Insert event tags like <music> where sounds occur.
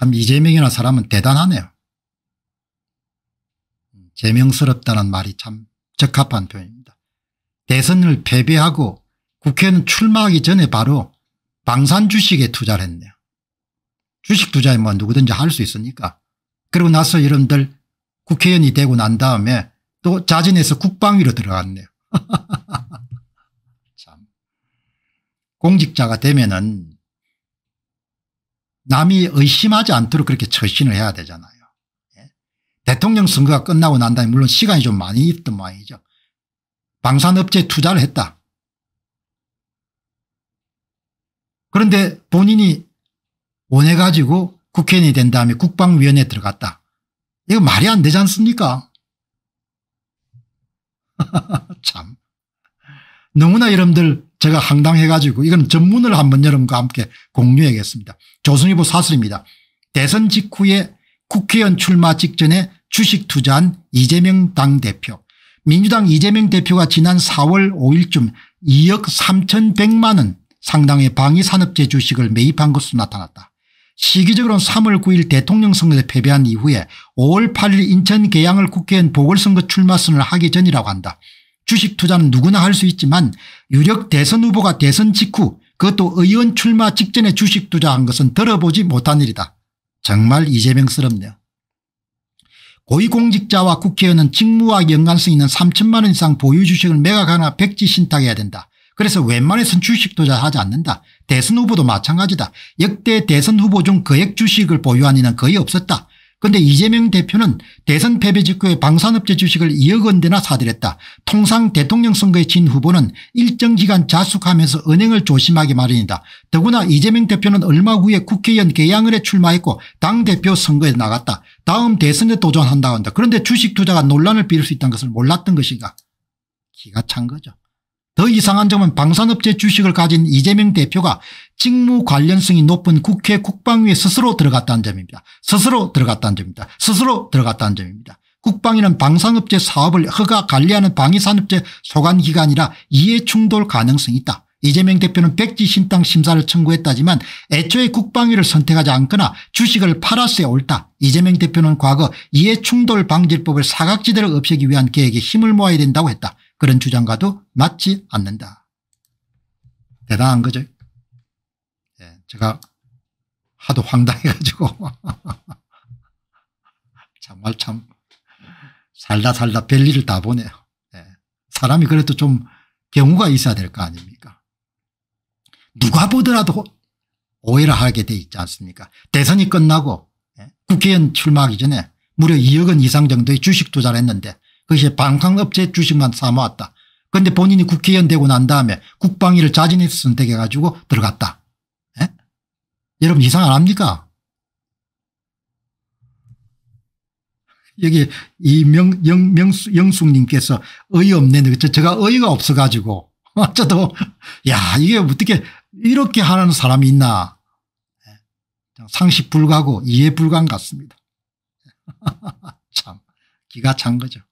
참 이재명이라는 사람은 대단하네요. 재명스럽다는 말이 참 적합한 표현입니다. 대선을 패배하고 국회는 출마하기 전에 바로 방산 주식에 투자를 했네요. 주식 투자에 뭐 누구든지 할 수 있으니까. 그리고 나서 여러분들 국회의원이 되고 난 다음에 또 자진해서 국방위로 들어갔네요. <laughs> 참. 공직자가 되면은 남이 의심하지 않도록 그렇게 처신을 해야 되잖아요. 예? 대통령 선거가 끝나고 난 다음에 물론 시간이 좀 많이 있던 모양이죠. 방산업체에 투자를 했다. 그런데 본인이 원해가지고 국회의원이 된 다음에 국방위원회에 들어갔다. 이거 말이 안 되지 않습니까? <laughs> 참. 너무나 여러분들 제가 황당해가지고 이건 전문을 한번 여러분과 함께 공유하겠습니다 조선일보 사설입니다. 대선 직후에 국회의원 출마 직전에 주식 투자한 이재명 당대표. 민주당 이재명 대표가 지난 4월 5일쯤 2억 3,100만 원 상당의 방위산업재 주식을 매입한 것으로 나타났다. 시기적으로는 3월 9일 대통령 선거에 패배한 이후에 5월 8일 인천 계양을 국회의원 보궐선거 출마선을 하기 전이라고 한다. 주식 투자는 누구나 할 수 있지만 유력 대선 후보가 대선 직후 그것도 의원 출마 직전에 주식 투자한 것은 들어보지 못한 일이다. 정말 이재명스럽네요. 고위공직자와 국회의원은 직무와 연관성 있는 3천만 원 이상 보유 주식을 매각하나 백지 신탁해야 된다. 그래서 웬만해선 주식 투자하지 않는다. 대선 후보도 마찬가지다. 역대 대선 후보 중 거액 주식을 보유한 이는 거의 없었다. 그런데 이재명 대표는 대선 패배 직후에 방산업체 주식을 2억 원대나 사들였다. 통상 대통령 선거에 진 후보는 일정 기간 자숙하면서 은행을 조심하기 마련이다. 더구나 이재명 대표는 얼마 후에 국회의원 개양을에 출마했고 당대표 선거에 나갔다. 다음 대선에 도전한다 한다. 그런데 주식 투자가 논란을 빌을수 있다는 것을 몰랐던 것인가. 기가 찬 거죠. 더 이상한 점은 방산업체 주식을 가진 이재명 대표가 직무 관련성이 높은 국회 국방위에 스스로 들어갔다는 점입니다. 스스로 들어갔다는 점입니다. 스스로 들어갔다는 점입니다. 국방위는 방산업체 사업을 허가 관리하는 방위산업체 소관기관이라 이해충돌 가능성이 있다. 이재명 대표는 백지신당 심사를 청구했다지만 애초에 국방위를 선택하지 않거나 주식을 팔았어야 옳다. 이재명 대표는 과거 이해충돌 방지법을 사각지대로 없애기 위한 계획에 힘을 모아야 된다고 했다. 그런 주장과도 맞지 않는다. 대단한 거죠. 예, 제가 하도 황당해가지고 <laughs> 정말 참 살다 살다 별일을 다 보네요. 예, 사람이 그래도 좀 경우가 있어야 될 거 아닙니까 누가 보더라도 오해를 하게 돼 있지 않습니까 대선이 끝나고 예, 국회의원 출마하기 전에 무려 2억 원 이상 정도의 주식 투자를 했는데 그것이 방광업체 주식만 사모았다. 그런데 본인이 국회의원 되고 난 다음에 국방위를 자진해서 선택해 가지고 들어갔다. 에? 예? 여러분 이상 안 합니까? 여기 이명 영, 명수, 영숙님께서 어이없네. 제가 어이가 없어 가지고 저도 야 이게 어떻게 이렇게 하는 사람이 있나. 예. 상식 불가고 이해 불가인 같습니다. <laughs> 참 기가 찬 거죠.